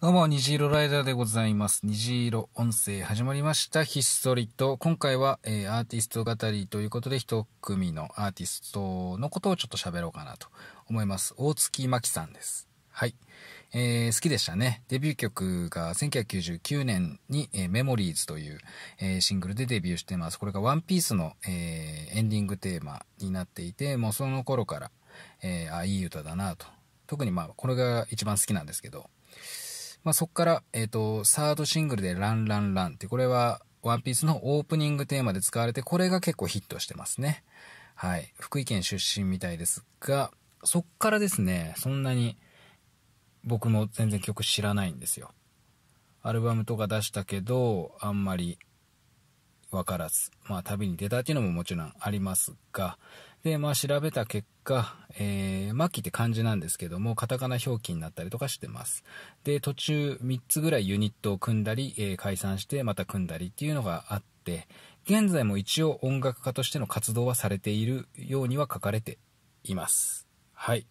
どうも、虹色ライダーでございます。虹色音声始まりました。ひっそりと、今回は、えー、アーティスト語りということで、一組のアーティストのことをちょっと喋ろうかなと思います。大月真紀さんです。はい。えー、好きでしたね。デビュー曲が1999年に、えー、メモリーズという、えー、シングルでデビューしてます。これがワンピースの、えエンディングテーマになっていて、もうその頃から、えあ、いい歌だなと。特にまあ、これが一番好きなんですけど、まあ、そこから、えっ、ー、と、サードシングルでランランランって、これはワンピースのオープニングテーマで使われて、これが結構ヒットしてますね。はい。福井県出身みたいですが、そっからですね、そんなに僕も全然曲知らないんですよ。アルバムとか出したけど、あんまり分からず、まあ、旅に出たっていうのももちろんありますが、で、まあ、調べた結果、えー、末って漢字なんですけども、カタカナ表記になったりとかしてます。で、途中3つぐらいユニットを組んだり、えー、解散してまた組んだりっていうのがあって、現在も一応音楽家としての活動はされているようには書かれています。はい。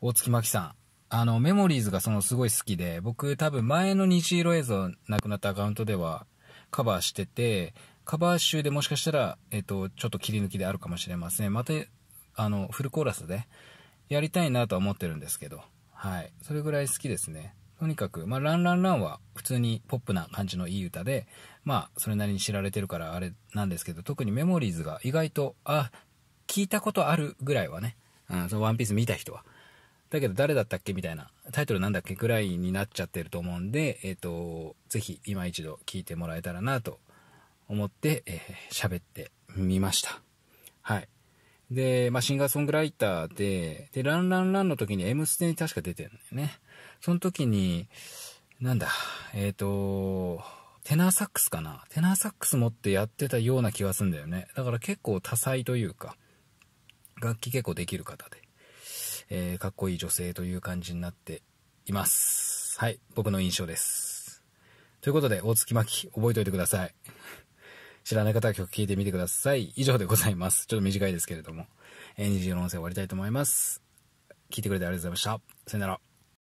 大月真紀さん。あの、メモリーズがそのすごい好きで、僕多分前の虹色映像なくなったアカウントでは、カバーしてて、カバー集でもしかしたら、えっ、と、ちょっと切り抜きであるかもしれません。また、あの、フルコーラスでやりたいなとは思ってるんですけど、はい。それぐらい好きですね。とにかく、まあ、ランランランは普通にポップな感じのいい歌で、まあ、それなりに知られてるからあれなんですけど、特にメモリーズが意外と、あ、聞いたことあるぐらいはね、うん、そのワンピース見た人は、だけど誰だったっけみたいな、タイトルなんだっけぐらいになっちゃってると思うんで、えっ、ー、と、ぜひ今一度聞いてもらえたらなと思って、え喋、ってみました。はい。で、まあ、シンガーソングライターで、で、ランランランの時に M ステに確か出てるんだよね。その時に、なんだ、えっ、ー、と、テナーサックスかなテナーサックス持ってやってたような気がすんだよね。だから結構多彩というか、楽器結構できる方で。えー、かっこいい女性という感じになっています。はい、僕の印象です。ということで、大月巻覚えておいてください。知らない方は曲聴いてみてください。以上でございます。ちょっと短いですけれども、えー、24の音声終わりたいと思います。聞いてくれてありがとうございました。さよなら。